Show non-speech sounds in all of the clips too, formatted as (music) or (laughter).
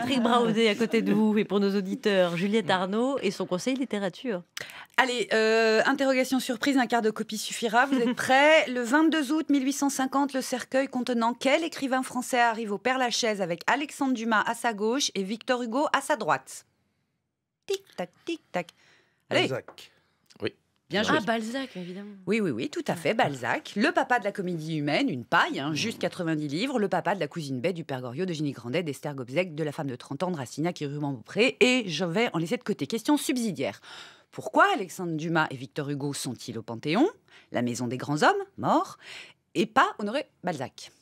Patrick Braudet à côté de vous et pour nos auditeurs, Juliette mm. Arnaud et son conseil littérature. Allez, euh, interrogation surprise, un quart de copie suffira. Vous êtes (laughs) prêts Le 22 août 1850, le cercueil contenant quel écrivain français arrive au Père-Lachaise avec Alexandre Dumas à sa gauche et Victor Hugo à sa droite Tic tac, tic tac. Allez. Ah, Balzac, évidemment. Oui, oui, oui, tout à fait. Balzac, le papa de la comédie humaine, une paille, hein, juste 90 mmh. livres, le papa de la cousine baie du Père Goriot, de Ginny Grandet, d'Esther Gobzek, de la femme de 30 ans, de qui et en Et je vais en laisser de côté. Question subsidiaire. Pourquoi Alexandre Dumas et Victor Hugo sont-ils au Panthéon La maison des grands hommes, mort, et pas honoré Balzac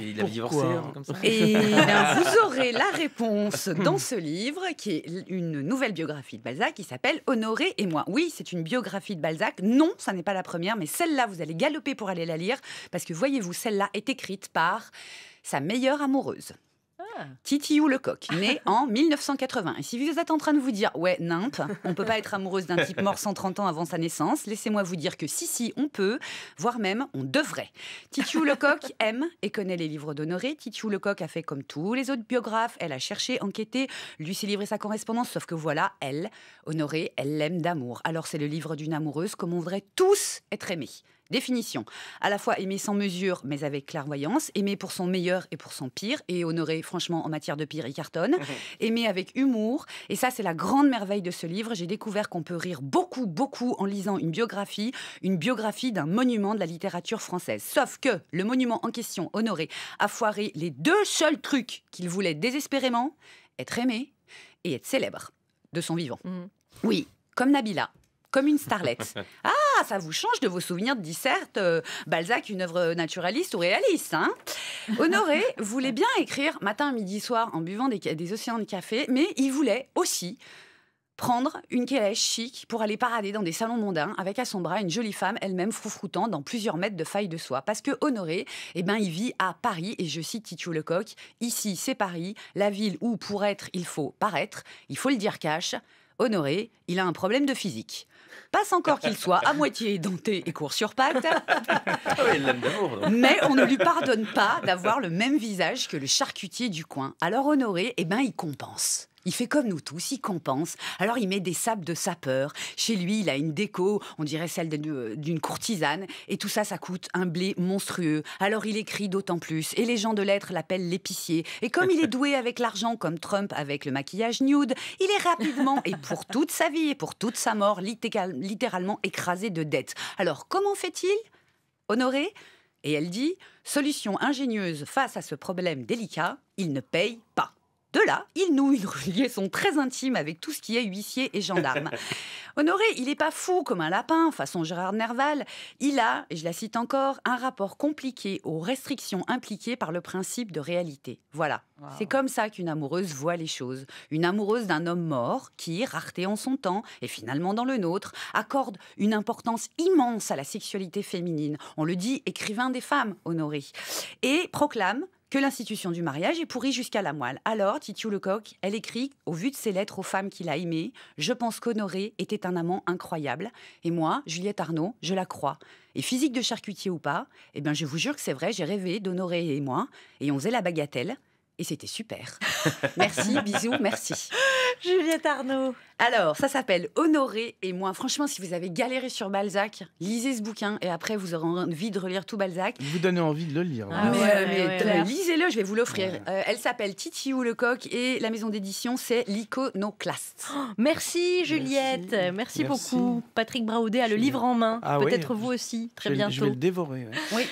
il a divorcé, Et (laughs) ben, vous aurez la réponse dans ce livre, qui est une nouvelle biographie de Balzac, qui s'appelle Honoré et moi. Oui, c'est une biographie de Balzac. Non, ça n'est pas la première, mais celle-là, vous allez galoper pour aller la lire, parce que voyez-vous, celle-là est écrite par sa meilleure amoureuse. Ah. Titiou Lecoq, né (laughs) en 1980. Et si vous êtes en train de vous dire, ouais, nimp, on ne peut pas être amoureuse d'un type mort 130 ans avant sa naissance, laissez-moi vous dire que si, si, on peut, voire même, on devrait. Titiou Lecoq (laughs) aime et connaît les livres d'Honoré. Titiou Lecoq a fait comme tous les autres biographes, elle a cherché, enquêté, lui s'est livré sa correspondance, sauf que voilà, elle, Honoré, elle l'aime d'amour. Alors c'est le livre d'une amoureuse comme on voudrait tous être aimés. Définition. À la fois aimé sans mesure, mais avec clairvoyance, aimé pour son meilleur et pour son pire, et honoré franchement, en matière de pire, il cartonne, mhm. aimé avec humour, et ça, c'est la grande merveille de ce livre. J'ai découvert qu'on peut rire beaucoup, beaucoup en lisant une biographie, une biographie d'un monument de la littérature française. Sauf que le monument en question, Honoré, a foiré les deux seuls trucs qu'il voulait désespérément, être aimé et être célèbre de son vivant. Mhm. Oui, comme Nabila, comme une starlette. (laughs) Ah, ah, ça vous change de vos souvenirs de disserte, euh, Balzac, une œuvre naturaliste ou réaliste. Hein Honoré (laughs) voulait bien écrire matin, midi, soir en buvant des, océans de café, mais il voulait aussi prendre une calèche chic pour aller parader dans des salons mondains avec à son bras une jolie femme elle-même froufroutant dans plusieurs mètres de faille de soie. Parce que Honoré, eh ben, il vit à Paris, et je cite Titu Lecoq, ici c'est Paris, la ville où pour être il faut paraître, il faut le dire cash, Honoré, il a un problème de physique passe encore qu'il soit à moitié denté et court sur pattes. Ah mais on ne lui pardonne pas d'avoir le même visage que le charcutier du coin. Alors Honoré, eh ben, il compense. Il fait comme nous tous, il compense. Alors il met des sables de sapeur. Chez lui, il a une déco, on dirait celle euh, d'une courtisane. Et tout ça, ça coûte un blé monstrueux. Alors il écrit d'autant plus. Et les gens de lettres l'appellent l'épicier. Et comme il est doué avec l'argent, comme Trump avec le maquillage nude, il est rapidement, et pour toute sa vie et pour toute sa mort, littéralement écrasé de dettes. Alors comment fait-il Honoré Et elle dit, solution ingénieuse face à ce problème délicat, il ne paye pas. De là, il noue une liaison très intime avec tout ce qui est huissier et gendarme. (laughs) Honoré, il n'est pas fou comme un lapin, façon Gérard Nerval. Il a, et je la cite encore, un rapport compliqué aux restrictions impliquées par le principe de réalité. Voilà. C'est comme ça qu'une amoureuse voit les choses. Une amoureuse d'un homme mort qui, rareté en son temps et finalement dans le nôtre, accorde une importance immense à la sexualité féminine. On le dit écrivain des femmes, Honoré. Et proclame que l'institution du mariage est pourrie jusqu'à la moelle. Alors, Titiou Lecoq, elle écrit, au vu de ses lettres aux femmes qu'il a aimées, je pense qu'Honoré était un amant incroyable. Et moi, Juliette Arnaud, je la crois. Et physique de charcutier ou pas, eh bien, je vous jure que c'est vrai, j'ai rêvé d'Honoré et moi, et on faisait la bagatelle. Et c'était super. (laughs) Merci, bisous, merci. (laughs) Juliette Arnaud. Alors, ça s'appelle Honoré et moi. Franchement, si vous avez galéré sur Balzac, lisez ce bouquin et après vous aurez envie de relire tout Balzac. Vous donnez envie de le lire. Hein. Ah mais, lisez-le, je vais vous l'offrir. Euh, elle s'appelle Titi ou Lecoq et la maison d'édition c'est l'Iconoclaste. Oh, merci Juliette, merci, beaucoup. Patrick Braudet a le livre en main. Ah Peut-être vous aussi très bientôt. Je vais le dévorer. Oui.